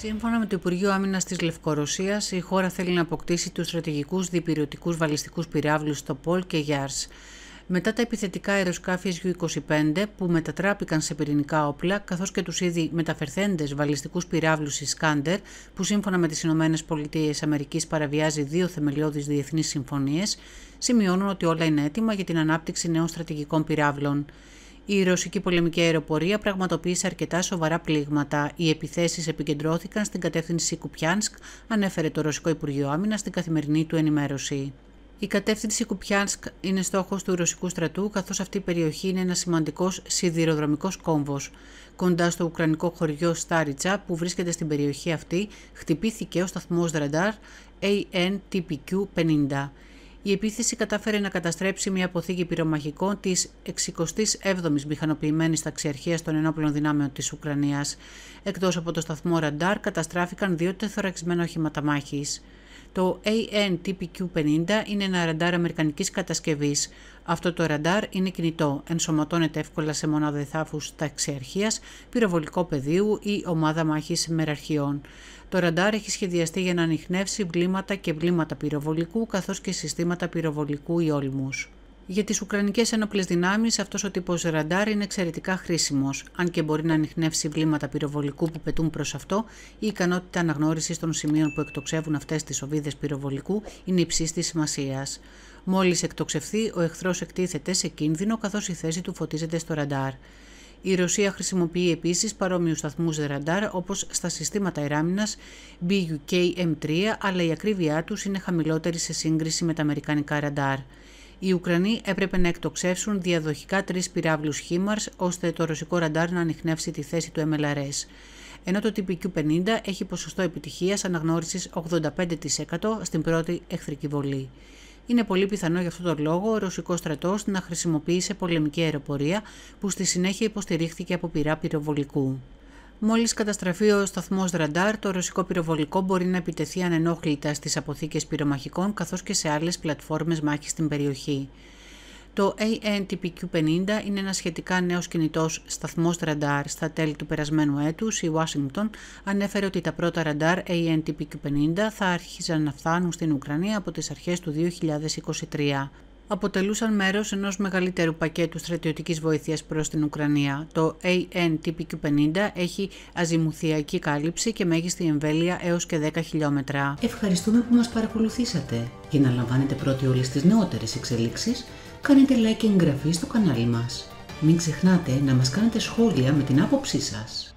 Σύμφωνα με το Υπουργείο Άμυνας της Λευκορωσίας, η χώρα θέλει να αποκτήσει τους στρατηγικούς διπυρωτικούς βαλιστικούς πυράβλους στο Πολ και Γιάρ. Μετά τα επιθετικά αεροσκάφη U-25 που μετατράπηκαν σε πυρηνικά όπλα, καθώς και τους ήδη μεταφερθέντες βαλιστικούς πυράβλους Ισκάντερ, που σύμφωνα με τις ΗΠΑ παραβιάζει δύο θεμελιώδεις διεθνείς συμφωνίες, σημειώνουν ότι όλα είναι έτοιμα για την ανάπτυξη νέων στρατηγικών πυράβλων. Η ρωσική πολεμική αεροπορία πραγματοποίησε αρκετά σοβαρά πλήγματα. Οι επιθέσεις επικεντρώθηκαν στην κατεύθυνση Κουπιάνσκ, ανέφερε το Ρωσικό Υπουργείο Άμυνας στην καθημερινή του ενημέρωση. Η κατεύθυνση Κουπιάνσκ είναι στόχος του ρωσικού στρατού, καθώς αυτή η περιοχή είναι ένας σημαντικός σιδηροδρομικός κόμβος. Κοντά στο ουκρανικό χωριό Στάριτσα, που βρίσκεται στην περιοχή αυτή, χτυπήθηκε ο σταθμός ραντάρ ANTPQ 50 η επίθεση κατάφερε να καταστρέψει μια αποθήκη πυρομαχικών της 67η μηχανοποιημένης ταξιαρχίας των ενόπλων δυνάμεων της Ουκρανίας. Εκτός από το σταθμό Ραντάρ, καταστράφηκαν δύο τεθωρακισμένα οχήματα μάχης. Το antpq είναι ένα ραντάρ αμερικανικής κατασκευής. Αυτό το ραντάρ είναι κινητό, ενσωματώνεται εύκολα σε μονάδα εθάφου ταξιαρχίας, πυροβολικό πεδίου ή ομάδα μάχης μεραρχιών. Το ραντάρ έχει σχεδιαστεί για να ανοιχνεύσει βλήματα και βλήματα πυροβολικού καθώς και συστήματα πυροβολικού ή όλμους. Για τις Ουκρανικές ενόπλε δυνάμεις, αυτός ο τύπος ραντάρ είναι εξαιρετικά χρήσιμος, αν και μπορεί να ανοιχνεύσει βλήματα πυροβολικού που πετούν προς αυτό, η ικανότητα αναγνώρισης των σημείων που εκτοξεύουν αυτές τις οβίδες πυροβολικού είναι υψής της σημασίας. Μόλις εκτοξευθεί, ο εχθρός εκτίθεται σε κίνδυνο καθώς η θέση του φωτίζεται στο ραντάρ. Η Ρωσία χρησιμοποιεί επίσης παρόμοιους σταθμούς ραντάρ όπως στα συστήματα εράμινα BUK M3, αλλά η ακρίβειά τους είναι χαμηλότερη σε σύγκριση με τα αμερικανικά ραντάρ οι Ουκρανοί έπρεπε να εκτοξεύσουν διαδοχικά τρεις πυράβλους Χήμαρ ώστε το ρωσικό ραντάρ να ανοιχνεύσει τη θέση του MLRS. Ενώ το TPQ-50 έχει ποσοστό επιτυχίας αναγνώρισης 85% στην πρώτη εχθρική βολή. Είναι πολύ πιθανό για αυτόν τον λόγο ο ρωσικός στρατός να χρησιμοποιήσει πολεμική αεροπορία που στη συνέχεια υποστηρίχθηκε από πυρά πυροβολικού. Μόλις καταστραφεί ο σταθμός ραντάρ, το ρωσικό πυροβολικό μπορεί να επιτεθεί ανενόχλητα στις αποθήκες πυρομαχικών καθώς και σε άλλες πλατφόρμες μάχης στην περιοχή. Το ANTPQ-50 είναι ένας σχετικά νέος κινητός σταθμός ραντάρ. Στα τέλη του περασμένου έτους, η Washington ανέφερε ότι τα πρώτα ραντάρ ANTPQ-50 θα άρχιζαν να φτάνουν στην Ουκρανία από τις αρχές του 2023 αποτελούσαν μέρος ενός μεγαλύτερου πακέτου στρατιωτικής βοήθειας προς την Ουκρανία. Το ANTPQ-50 έχει αζημουθιακή κάλυψη και μέγιστη εμβέλεια έως και 10 χιλιόμετρα. Ευχαριστούμε που μας παρακολουθήσατε. Για να λαμβάνετε πρώτοι όλες τις νεότερες εξελίξεις κάνετε like και εγγραφή στο κανάλι μας. Μην ξεχνάτε να μας κάνετε σχόλια με την άποψή σας.